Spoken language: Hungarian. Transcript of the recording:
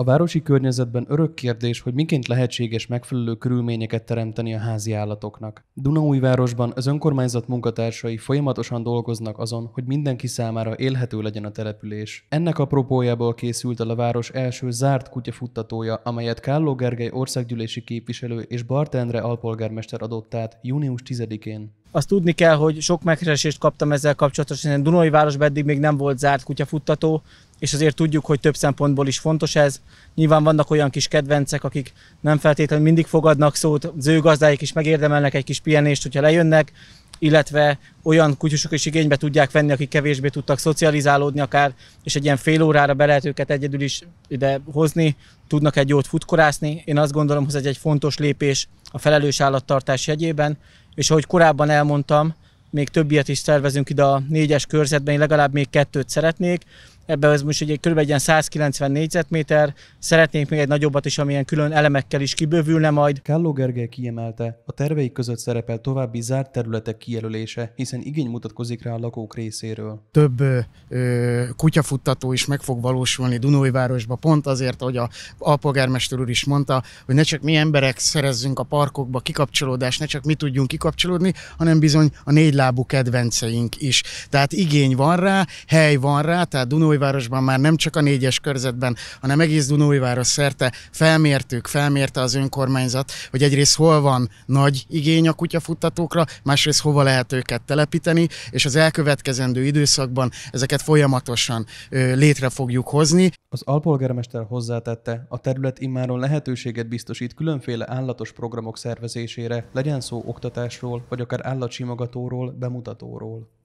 A városi környezetben örök kérdés, hogy miként lehetséges megfelelő körülményeket teremteni a házi állatoknak. Dunaújvárosban az önkormányzat munkatársai folyamatosan dolgoznak azon, hogy mindenki számára élhető legyen a település. Ennek apropójából készült el a város első zárt kutyafuttatója, amelyet Kálló Gergely országgyűlési képviselő és Bartendre alpolgármester adott át június 10-én. Azt tudni kell, hogy sok megkeresést kaptam ezzel kapcsolatosan. Dunai városban eddig még nem volt zárt kutyafuttató, és azért tudjuk, hogy több szempontból is fontos ez. Nyilván vannak olyan kis kedvencek, akik nem feltétlenül mindig fogadnak szót, az ő gazdáik is megérdemelnek egy kis pihenést, hogyha lejönnek, illetve olyan kutyusok is igénybe tudják venni, akik kevésbé tudtak szocializálódni akár, és egy ilyen fél órára be lehet őket egyedül is ide hozni, tudnak egy jót futkorászni. Én azt gondolom, hogy ez egy fontos lépés a felelős állattartás jegyében, és ahogy korábban elmondtam, még több ilyet is tervezünk ide a négyes körzetben, én legalább még kettőt szeretnék, ebben ez most ugye kb. egy ilyen 190 négyzetméter, szeretnénk még egy nagyobbat is, amilyen külön elemekkel is kibővülne majd. Kálló Gergely kiemelte, a terveik között szerepel további zárt területek kijelölése, hiszen igény mutatkozik rá a lakók részéről. Több ö, kutyafuttató is meg fog valósulni városba pont azért, hogy a alpolgármester úr is mondta, hogy ne csak mi emberek szerezzünk a parkokba kikapcsolódást, ne csak mi tudjunk kikapcsolódni, hanem bizony a négylábú kedvenceink is. Tehát igény van rá, hely van rá, tehát Dunói Dunóvárosban már nem csak a négyes körzetben, hanem egész Dunóváros szerte felmértük, felmérte az önkormányzat, hogy egyrészt hol van nagy igény a kutyafuttatókra, másrészt hova lehet őket telepíteni, és az elkövetkezendő időszakban ezeket folyamatosan létre fogjuk hozni. Az alpolgármester hozzátette, a terület immáron lehetőséget biztosít különféle állatos programok szervezésére, legyen szó oktatásról, vagy akár állatsimogatóról, bemutatóról.